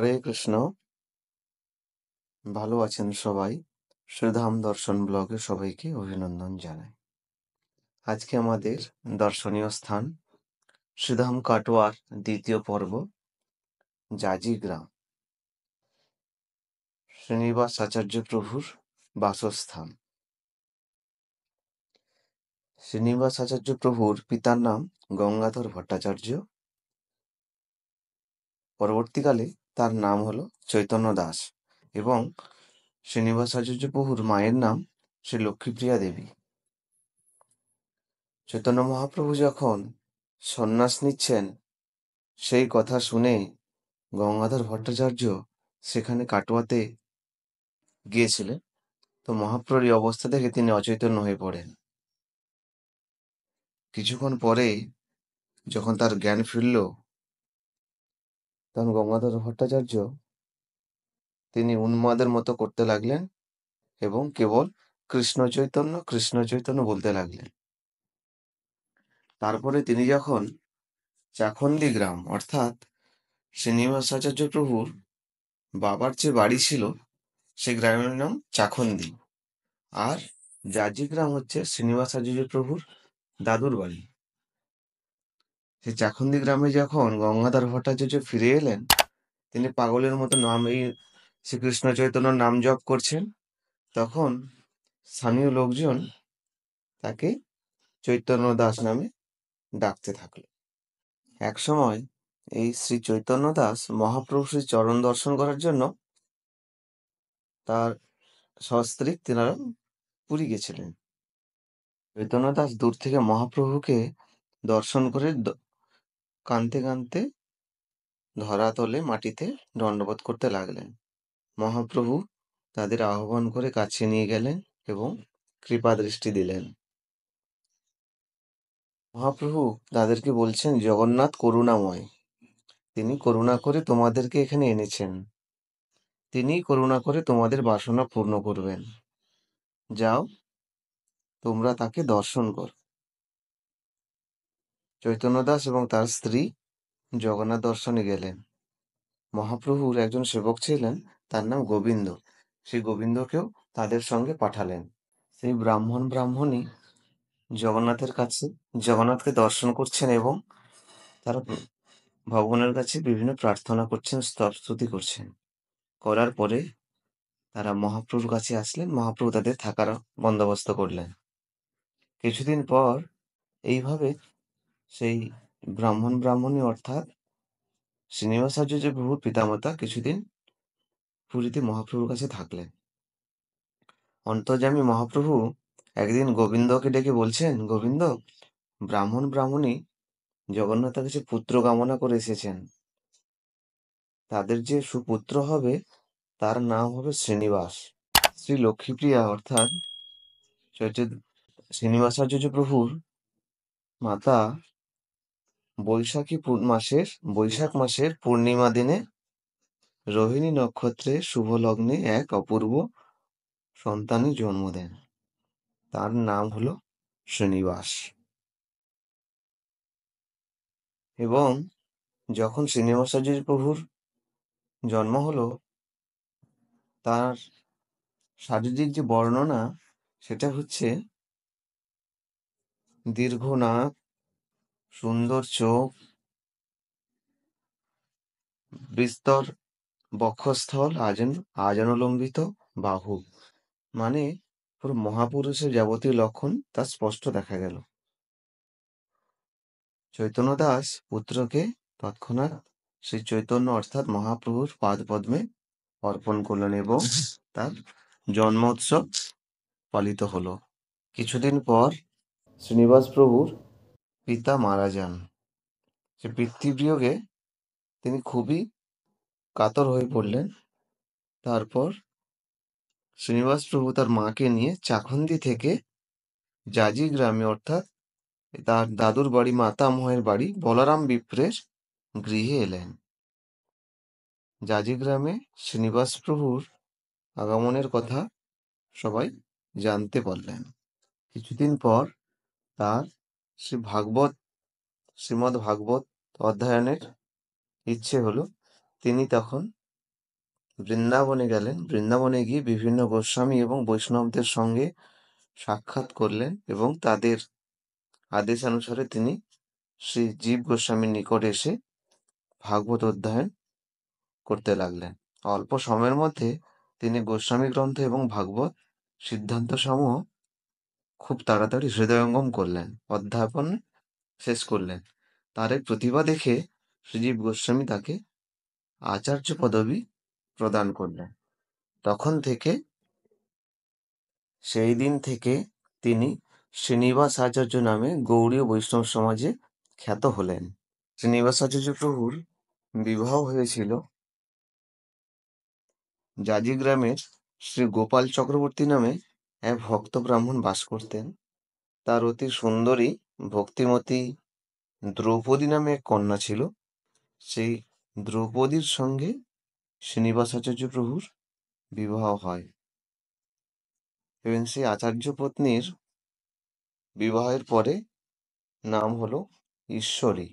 হরে কৃষ্ণ ভালো আছেন সবাই শ্রীধাম দর্শন ব্লগে সবাইকে অভিনন্দন জানাই আজকে আমাদের দর্শনীয় স্থান শ্রীধাম কাটোয়ার দ্বিতীয় পর্ব জাজি গ্রাম শ্রীনিবাস আচার্য প্রভুর বাসস্থান শ্রীনিবাস আচার্য প্রভুর পিতার নাম গঙ্গাধর ভট্টাচার্য পরবর্তীকালে তার নাম হলো চৈতন্য দাস এবং শ্রীনিবাসাচার্য প্রভুর মায়ের নাম শ্রী লক্ষ্মীপ্রিয়া দেবী চৈতন্য মহাপ্রভু যখন সন্ন্যাস নিচ্ছেন সেই কথা শুনে গঙ্গাধর ভট্টাচার্য সেখানে কাটোয়াতে গিয়েছিলেন তো মহাপ্রভুর এই অবস্থা দেখে তিনি অচৈতন্য হয়ে পড়েন কিছুক্ষণ পরে যখন তার জ্ঞান ফিরল তখন গঙ্গাধর ভট্টাচার্য তিনি উন্মাদের মতো করতে লাগলেন এবং কেবল কৃষ্ণ চৈতন্য কৃষ্ণ চৈতন্য বলতে লাগলেন তারপরে তিনি যখন চাখন্দি গ্রাম অর্থাৎ শ্রীনিবাস আচার্য প্রভুর বাবার যে বাড়ি ছিল সে গ্রামের নাম চাখন্দি আর জাজি গ্রাম হচ্ছে শ্রীনিবাস আচার্য প্রভুর দাদুর বাড়ি সেই চাখন্দি গ্রামে যখন গঙ্গাধর ভট্টাচার্য ফিরে এলেন তিনি পাগলের মতো নাম এই শ্রীকৃষ্ণ চৈতন্য নাম জপ করছেন তখন স্থানীয় লোকজন তাকে চৈতন্য দাস নামে ডাকতে থাকল এক সময় এই শ্রী চৈতন্য দাস মহাপ্রভু শ্রী চরণ দর্শন করার জন্য তার সস্ত্রীক তেনারা পুরী গেছিলেন চৈতন্য দাস দূর থেকে মহাপ্রভুকে দর্শন করে কাঁদতে কাঁদতে তলে মাটিতে দণ্ডবোধ করতে লাগলেন মহাপ্রভু তাদের আহ্বান করে কাছে নিয়ে গেলেন এবং কৃপা দৃষ্টি দিলেন মহাপ্রভু তাদেরকে বলছেন জগন্নাথ করুণাময় তিনি করুণা করে তোমাদেরকে এখানে এনেছেন তিনি করুণা করে তোমাদের বাসনা পূর্ণ করবেন যাও তোমরা তাকে দর্শন করো চৈতন্য দাস এবং তার স্ত্রী জগন্নাথ দর্শনে গেলেন মহাপ্রভুর একজন সেবক ছিলেন তার নাম গোবিন্দ সেই গোবিন্দকেও তাদের সঙ্গে পাঠালেন সেই ব্রাহ্মণ ব্রাহ্মণী জগন্নাথের কাছে জগন্নাথকে দর্শন করছেন এবং তারা ভগবানের কাছে বিভিন্ন প্রার্থনা করছেন স্তব স্তুতি করছেন করার পরে তারা মহাপ্রভুর কাছে আসলেন মহাপ্রভু তাদের থাকার বন্দোবস্ত করলেন কিছুদিন পর এইভাবে সেই ব্রাহ্মণ ব্রাহ্মণী অর্থাৎ যে প্রভুর পিতামাতা কিছুদিন পুরীতে মহাপ্রভুর কাছে থাকলেন অন্তর্যামী মহাপ্রভু একদিন গোবিন্দকে ডেকে বলছেন গোবিন্দ ব্রাহ্মণ ব্রাহ্মণী জগন্নাথের কাছে পুত্র কামনা করে এসেছেন তাদের যে সুপুত্র হবে তার নাম হবে শ্রীনিবাস শ্রী লক্ষ্মীপ্রিয়া অর্থাৎ শ্রীনিবাসার্য প্রভুর মাতা বৈশাখী মাসের বৈশাখ মাসের পূর্ণিমা দিনে রোহিণী নক্ষত্রে শুভ লগ্নে এক অপূর্ব সন্তানের জন্ম দেন তার নাম হলো শ্রীনিবাস এবং যখন শ্রীনিবাসাজির প্রভুর জন্ম হলো তার শারীরিক যে বর্ণনা সেটা হচ্ছে দীর্ঘ নাক সুন্দর চোখ বিস্তর বক্ষস্থল আজন আজানুলম্বিত বাহু মানে পুরো মহাপুরুষের যাবতীয় লক্ষণ তা স্পষ্ট দেখা গেল চৈতন্য দাস পুত্রকে তৎক্ষণাৎ শ্রী চৈতন্য অর্থাৎ মহাপ্রভুর পাদ পদ্মে অর্পণ করলেন এবং তার জন্মোৎসব পালিত হলো কিছুদিন পর শ্রীনিবাস প্রভুর পিতা মারা যান সে পিতৃবিয়োগে তিনি খুবই কাতর হয়ে পড়লেন তারপর শ্রীনিবাস প্রভু তার মাকে নিয়ে চাখন্দি থেকে জাজি গ্রামে অর্থাৎ তার দাদুর বাড়ি মাতামহের বাড়ি বলারাম বিপ্রের গৃহে এলেন জাজি গ্রামে শ্রীনিবাস প্রভুর আগমনের কথা সবাই জানতে পারলেন কিছুদিন পর তার শ্রী ভাগবত শ্রীমদ ভাগবত অধ্যয়নের ইচ্ছে হলো তিনি তখন বৃন্দাবনে গেলেন বৃন্দাবনে গিয়ে বিভিন্ন গোস্বামী এবং বৈষ্ণবদের সঙ্গে সাক্ষাৎ করলেন এবং তাদের আদেশ অনুসারে তিনি শ্রী জীব গোস্বামীর নিকট এসে ভাগবত অধ্যয়ন করতে লাগলেন অল্প সময়ের মধ্যে তিনি গোস্বামী গ্রন্থ এবং ভাগবত সিদ্ধান্ত সমূহ খুব তাড়াতাড়ি হৃদয়ঙ্গম করলেন অধ্যাপন শেষ করলেন তার এই প্রতিভা দেখে শ্রীজীব গোস্বামী তাকে আচার্য পদবী প্রদান করলেন তখন থেকে সেই দিন থেকে তিনি শ্রীনিবাস আচার্য নামে গৌড়ীয় বৈষ্ণব সমাজে খ্যাত হলেন শ্রীনিবাস আচার্য প্রভুর বিবাহ হয়েছিল জাজি গ্রামের শ্রী গোপাল চক্রবর্তী নামে এক হ্যাঁ, ভক্ত ব্রাহ্মণ বাস করতেন তার অতি সুন্দরী ভক্তিমতী দ্রৌপদী নামে এক কন্যা ছিল সেই দ্রৌপদীর সঙ্গে শ্রীনিবাসাচার্য প্রভুর বিবাহ হয় এবং সেই আচার্য পত্নীর বিবাহের পরে নাম হলো ঈশ্বরী